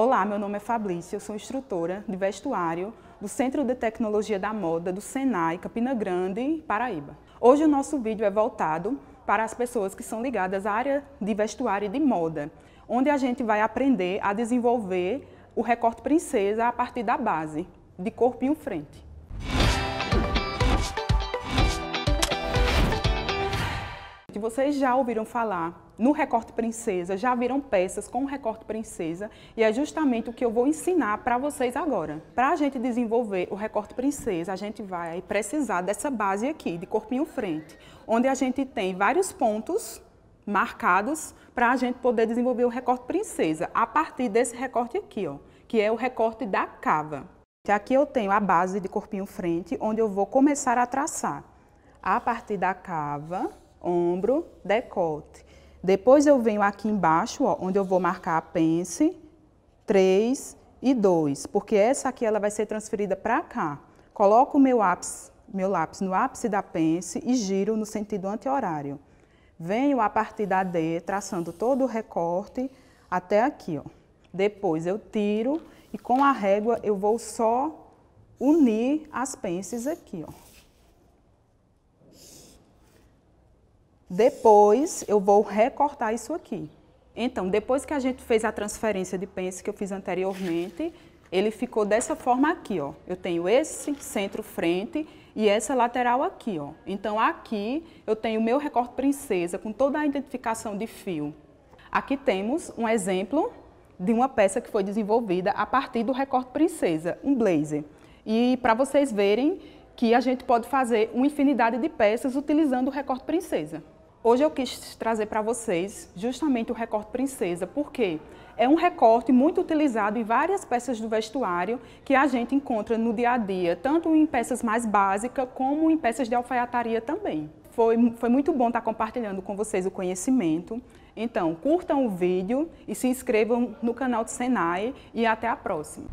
Olá, meu nome é Fabrício, eu sou instrutora de vestuário do Centro de Tecnologia da Moda do Senai, Campina Grande, Paraíba. Hoje o nosso vídeo é voltado para as pessoas que são ligadas à área de vestuário e de moda, onde a gente vai aprender a desenvolver o recorte princesa a partir da base, de corpo frente. que vocês já ouviram falar no recorte princesa, já viram peças com recorte princesa, e é justamente o que eu vou ensinar para vocês agora. Para a gente desenvolver o recorte princesa, a gente vai precisar dessa base aqui, de corpinho frente, onde a gente tem vários pontos marcados para a gente poder desenvolver o recorte princesa, a partir desse recorte aqui, ó, que é o recorte da cava. Aqui eu tenho a base de corpinho frente, onde eu vou começar a traçar a partir da cava, ombro, decote. Depois eu venho aqui embaixo, ó, onde eu vou marcar a pence, 3 e 2, porque essa aqui ela vai ser transferida para cá. Coloco o meu lápis meu lápis no ápice da pence e giro no sentido anti-horário. Venho a partir da D, traçando todo o recorte até aqui, ó. Depois eu tiro e com a régua eu vou só unir as pences aqui, ó. Depois eu vou recortar isso aqui. Então, depois que a gente fez a transferência de pence que eu fiz anteriormente, ele ficou dessa forma aqui, ó. Eu tenho esse centro-frente e essa lateral aqui, ó. Então, aqui eu tenho o meu recorte princesa com toda a identificação de fio. Aqui temos um exemplo de uma peça que foi desenvolvida a partir do recorte princesa, um blazer. E para vocês verem que a gente pode fazer uma infinidade de peças utilizando o recorte princesa. Hoje eu quis trazer para vocês justamente o recorte princesa, porque é um recorte muito utilizado em várias peças do vestuário que a gente encontra no dia a dia, tanto em peças mais básicas como em peças de alfaiataria também. Foi, foi muito bom estar tá compartilhando com vocês o conhecimento. Então, curtam o vídeo e se inscrevam no canal do Senai e até a próxima.